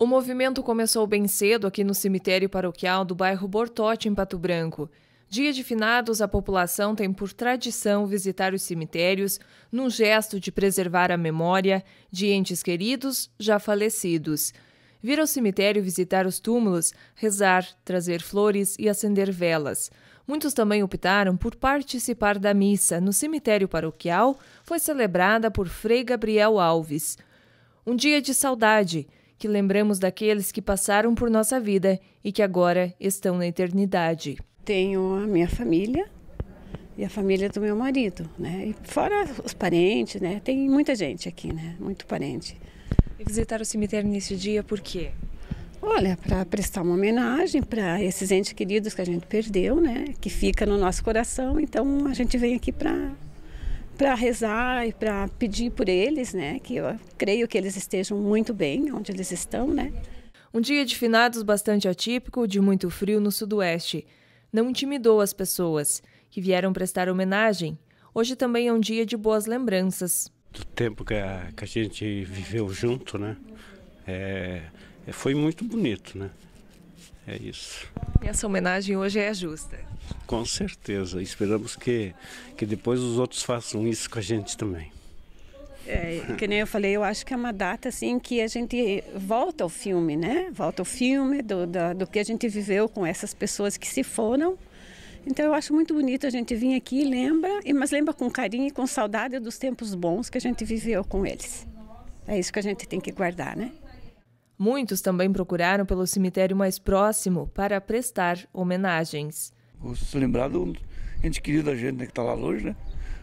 O movimento começou bem cedo aqui no cemitério paroquial do bairro Bortote, em Pato Branco. Dia de finados, a população tem por tradição visitar os cemitérios num gesto de preservar a memória de entes queridos já falecidos. Vir ao cemitério visitar os túmulos, rezar, trazer flores e acender velas. Muitos também optaram por participar da missa no cemitério paroquial, foi celebrada por Frei Gabriel Alves. Um dia de saudade que lembramos daqueles que passaram por nossa vida e que agora estão na eternidade. Tenho a minha família e a família do meu marido, né? E fora os parentes, né? Tem muita gente aqui, né? Muito parente. E visitar o cemitério nesse dia por quê? Olha, para prestar uma homenagem para esses entes queridos que a gente perdeu, né? Que fica no nosso coração. Então a gente vem aqui para para rezar e para pedir por eles, né? Que eu creio que eles estejam muito bem onde eles estão, né? Um dia de finados bastante atípico, de muito frio no sudoeste. Não intimidou as pessoas que vieram prestar homenagem. Hoje também é um dia de boas lembranças. Do tempo que a, que a gente viveu junto, né? É, foi muito bonito, né? É isso. E essa homenagem hoje é justa. Com certeza. Esperamos que, que depois os outros façam isso com a gente também. É, que nem eu falei, eu acho que é uma data assim que a gente volta ao filme, né? Volta ao filme do, do, do que a gente viveu com essas pessoas que se foram. Então eu acho muito bonito a gente vir aqui e lembra, mas lembra com carinho e com saudade dos tempos bons que a gente viveu com eles. É isso que a gente tem que guardar, né? Muitos também procuraram pelo cemitério mais próximo para prestar homenagens. Os a gente da gente né, que está lá longe, né?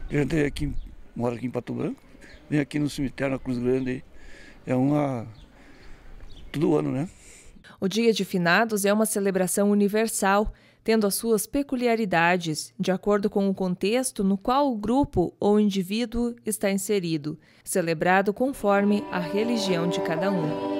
A gente aqui, mora aqui em Pato Branco, vem aqui no cemitério, na Cruz Grande. É uma. todo ano, né? O Dia de Finados é uma celebração universal, tendo as suas peculiaridades, de acordo com o contexto no qual o grupo ou indivíduo está inserido, celebrado conforme a religião de cada um.